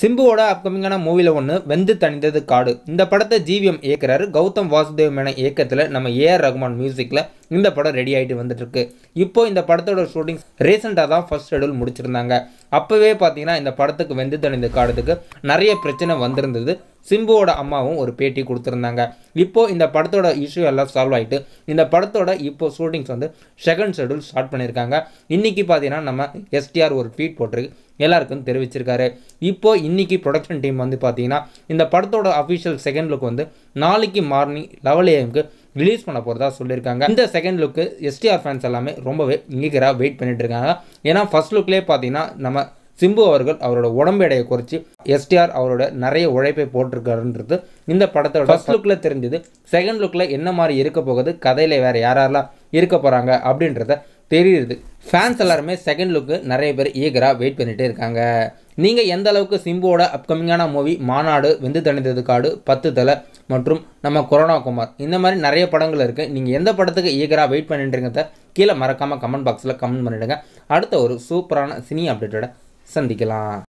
சிம்புவோட அப்கமிங்கான மூவியில் ஒன்று வெந்து தணிந்தது காடு இந்த படத்தை ஜிவிஎம் இயக்கிறாரு கௌதம் வாசுதேவ் மேன இயக்கத்தில் நம்ம ஏஆர் ரகுமான் மியூசிக்கில் இந்த படம் ரெடி ஆகிட்டு வந்துட்டுருக்கு இப்போது இந்த படத்தோட ஷூட்டிங் ரீசெண்டாக தான் ஃபஸ்ட் ஷெடியூல் முடிச்சிருந்தாங்க அப்போவே பார்த்தீங்கன்னா இந்த படத்துக்கு வெந்து தணிந்து காடுறதுக்கு நிறைய பிரச்சனை வந்திருந்தது சிம்புவோட அம்மாவும் ஒரு பேட்டி கொடுத்துருந்தாங்க இப்போது இந்த படத்தோட இஷ்யூ எல்லாம் சால்வ் ஆகிட்டு இந்த படத்தோட இப்போ ஷூட்டிங்ஸ் வந்து செகண்ட் ஷெடியூல் ஸ்டார்ட் பண்ணியிருக்காங்க இன்றைக்கி பார்த்தீங்கன்னா நம்ம எஸ்டிஆர் ஒரு ட்வீட் போட்டிருக்கு எல்லாருக்கும் தெரிவிச்சிருக்காரு இப்போது இன்றைக்கி ப்ரொடக்ஷன் டீம் வந்து பார்த்தீங்கன்னா இந்த படத்தோட அஃபிஷியல் செகண்ட் லுக் வந்து நாளைக்கு மார்னிங் லெவல் ஏஎம்க்கு ரிலீஸ் பண்ண போகிறதா சொல்லியிருக்காங்க இந்த செகண்ட் லுக்கு எஸ்டிஆர் ஃபேன்ஸ் எல்லாமே ரொம்பவே ஈகராக வெயிட் பண்ணிட்டு இருக்காங்க ஏன்னா ஃபர்ஸ்ட் லுக்லேயே பார்த்தீங்கன்னா நம்ம சிம்பு அவர்கள் அவரோட உடம்பு எடையை குறைச்சி எஸ்டிஆர் அவரோட நிறைய உழைப்பை போட்டிருக்காருன்றது இந்த படத்தோட ஃபஸ்ட் லுக்கில் தெரிஞ்சது செகண்ட் லுக்கில் என்ன மாதிரி இருக்க போகுது கதையில் வேறு யாரெல்லாம் இருக்க போகிறாங்க அப்படின்றத தெரியுது ஃபேன்ஸ் எல்லாருமே செகண்ட் லுக்கு நிறைய பேர் ஈகராக வெயிட் பண்ணிகிட்டே இருக்காங்க நீங்கள் எந்த அளவுக்கு சிம்புவோட அப்கமிங்கான மூவி மாநாடு வெந்து தணிந்தது காடு பத்து தலை மற்றும் நம்ம கொரோனா குமார் இந்த மாதிரி நிறைய படங்கள் இருக்குது நீங்கள் எந்த படத்துக்கு ஈகராக வெயிட் பண்ணிட்டுருங்கிறத கீழே மறக்காமல் கமெண்ட் பாக்ஸில் கமெண்ட் பண்ணிவிடுங்க அடுத்த ஒரு சூப்பரான சினி அப்டேட்டோட சந்திக்கலாம்